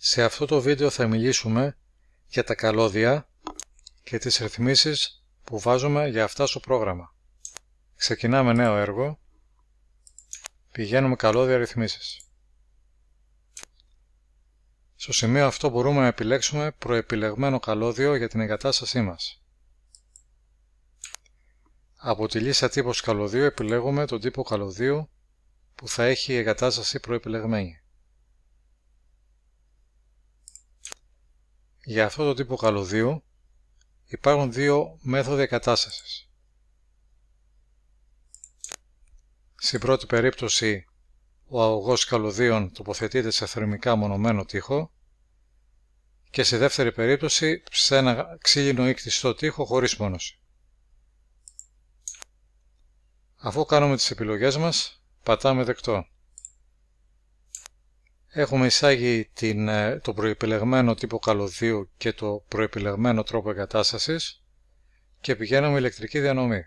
Σε αυτό το βίντεο θα μιλήσουμε για τα καλώδια και τις ρυθμίσεις που βάζουμε για αυτά στο πρόγραμμα. Ξεκινάμε νέο έργο. Πηγαίνουμε καλώδια ρυθμίσεις. Στο σημείο αυτό μπορούμε να επιλέξουμε προεπιλεγμένο καλώδιο για την εγκατάστασή μας. Από τη λίστα τύπος καλωδίου επιλέγουμε τον τύπο καλωδίου που θα έχει η εγκατάσταση προεπιλεγμένη. Για αυτό το τύπο καλωδίου υπάρχουν δύο μέθοδοι κατάστασης. Στην πρώτη περίπτωση, ο αγωγός καλωδίων τοποθετείται σε θερμικά μονομένο τοίχο και στη δεύτερη περίπτωση σε ένα ξύλινο ή κτιστό τοίχο χωρίς μόνωση. Αφού κάνουμε τις επιλογές μας, πατάμε δεκτό. Έχουμε εισάγει την, ε, το προεπιλεγμένο τύπο καλωδίου και το προεπιλεγμένο τρόπο εγκατάστασης και πηγαίνουμε ηλεκτρική διανομή.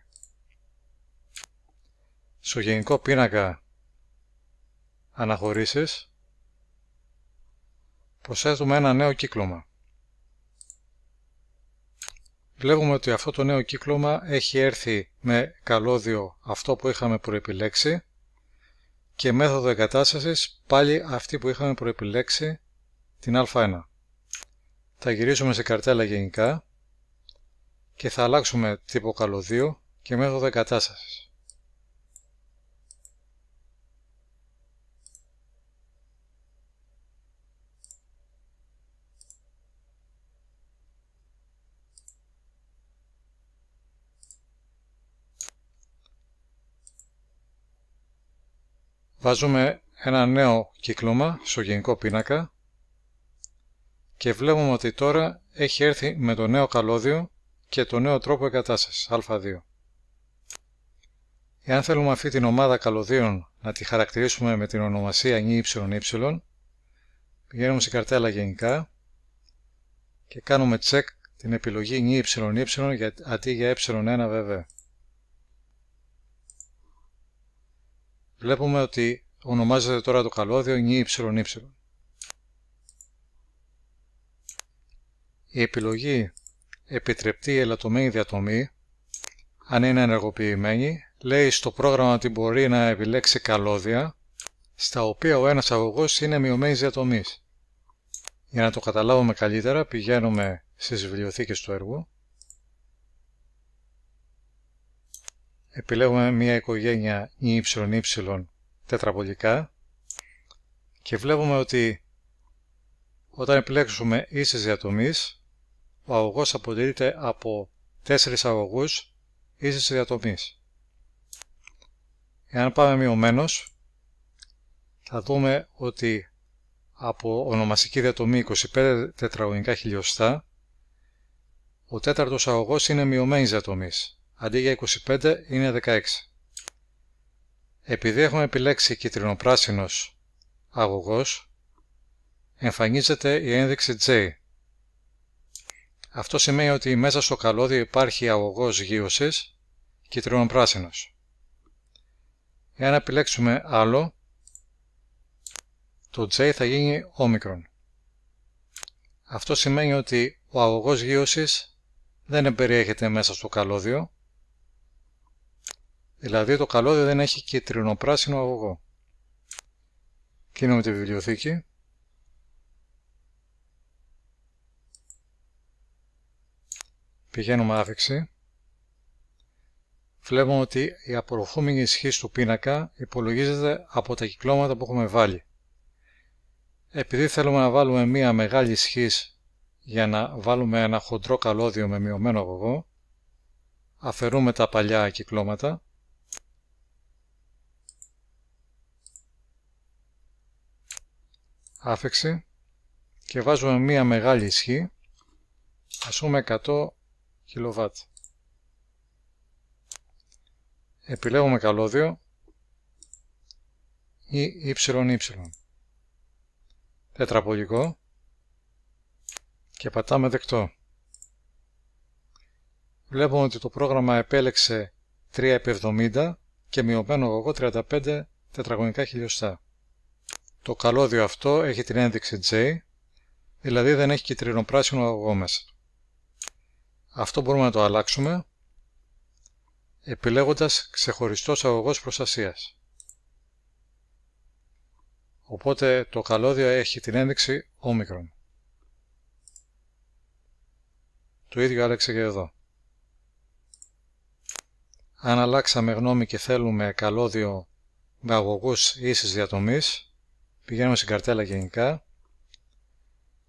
Στο γενικό πίνακα αναχωρήσεις προσθέτουμε ένα νέο κύκλωμα. Βλέπουμε ότι αυτό το νέο κύκλωμα έχει έρθει με καλώδιο αυτό που είχαμε προεπιλέξει και μέθοδο εγκατάστασης πάλι αυτή που είχαμε προεπιλέξει την α1. Θα γυρίσουμε σε καρτέλα γενικά και θα αλλάξουμε τύπο καλωδίου και μέθοδο εγκατάστασης. Βάζουμε ένα νέο κύκλωμα στο γενικό πίνακα και βλέπουμε ότι τώρα έχει έρθει με το νέο καλώδιο και το νέο τρόπο εγκατάστασης α2. Εάν θέλουμε αυτή την ομάδα καλωδίων να τη χαρακτηρίσουμε με την ονομασία νυυy, πηγαίνουμε στην καρτέλα γενικά και κάνουμε check την επιλογή για γιατί για ε1 βέβαια. βλέπουμε ότι ονομάζεται τώρα το καλώδιο νη Η επιλογή επιτρεπτή ελαττωμένη διατομή, αν είναι ενεργοποιημένη, λέει στο πρόγραμμα ότι μπορεί να επιλέξει καλώδια, στα οποία ο ένας αγωγός είναι μειωμένης διατομής. Για να το καταλάβουμε καλύτερα, πηγαίνουμε στις βιβλιοθήκες του έργου επιλέγουμε μια οικογένεια ΙΙ τετραπολικά και βλέπουμε ότι όταν επιλέξουμε ίσες διατομής, ο αγωγός αποτελείται από τέσσερις αγωγούς ίσες διατομής. Εάν πάμε μειωμένος, θα δούμε ότι από ονομαστική διατομή 25 τετραγωνικά χιλιοστά, ο τέταρτος αγωγός είναι μειωμένης διατομής αντί για 25 είναι 16. Επειδή έχουμε επιλέξει κίτρινο-πράσινος αγωγός, εμφανίζεται η ένδειξη J. Αυτό σημαίνει ότι μέσα στο καλώδιο υπάρχει αγωγός γύρωσης κίτρινο-πράσινος. Εάν επιλέξουμε άλλο, το J θα γίνει όμικρον. Αυτό σημαίνει ότι ο αγωγός γύρωσης δεν περιέχεται μέσα στο καλώδιο, Δηλαδή το καλώδιο δεν έχει κίτρινο-πράσινο αγωγό. Κλείνουμε τη βιβλιοθήκη. Πηγαίνουμε άφηξη. Βλέπουμε ότι η απορροφούμενη ισχύ του πίνακα υπολογίζεται από τα κυκλώματα που έχουμε βάλει. Επειδή θέλουμε να βάλουμε μία μεγάλη ισχύ για να βάλουμε ένα χοντρό καλώδιο με μειωμένο αγωγό, αφαιρούμε τα παλιά κυκλώματα άφεξη και βάζουμε μία μεγάλη ισχύ, ας πούμε 100 kW. Επιλέγουμε καλώδιο ή YY. Τετραπολικό και πατάμε δεκτό. Βλέπουμε ότι το πρόγραμμα επέλεξε 3x70 και μειωμένο εγώ 35 τετραγωνικά χιλιοστά. Το καλώδιο αυτό έχει την ένδειξη J, δηλαδή δεν έχει κυτρινοπράσινο αγωγό μέσα. Αυτό μπορούμε να το αλλάξουμε επιλέγοντας ξεχωριστός αγωγός προστασίας. Οπότε το καλώδιο έχει την ένδειξη όμικρον. Το ίδιο άλλαξε και εδώ. Αν αλλάξαμε γνώμη και θέλουμε καλώδιο με αγωγούς ίσης διατομής, Πηγαίνουμε στην καρτέλα γενικά.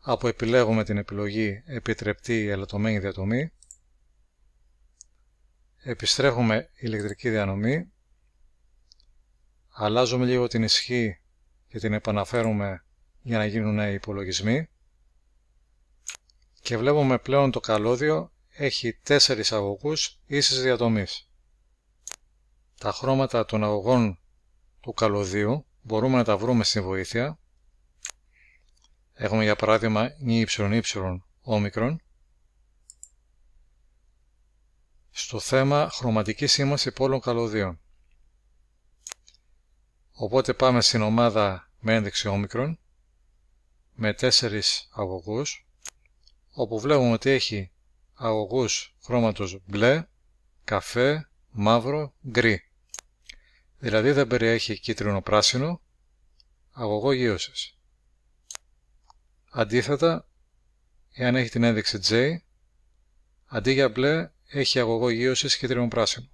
Από επιλέγουμε την επιλογή επιτρεπτή ελαττωμένη διατομή. Επιστρέφουμε ηλεκτρική διανομή. Αλλάζουμε λίγο την ισχύ και την επαναφέρουμε για να γίνουν οι υπολογισμοί. Και βλέπουμε πλέον το καλώδιο έχει τέσσερις αγωγούς ίσης διατομής. Τα χρώματα των αγωγών του καλωδίου μπορούμε να τα βρούμε στην βοήθεια. Έχουμε για παράδειγμα νη όμικρον. Στο θέμα χρωματική σήμανση πόλων καλωδίων. Οπότε πάμε στην ομάδα με ένδειξη όμικρον με τέσσερις αγωγούς όπου βλέπουμε ότι έχει αγωγούς χρώματος μπλε, καφέ, μαύρο, γκρι δηλαδή δεν περιέχει κίτρινο-πράσινο, αγωγό γύρωσης. Αντίθετα, εάν έχει την ένδειξη J, αντί για μπλε έχει αγωγό γύρωσης κίτρινο-πράσινο.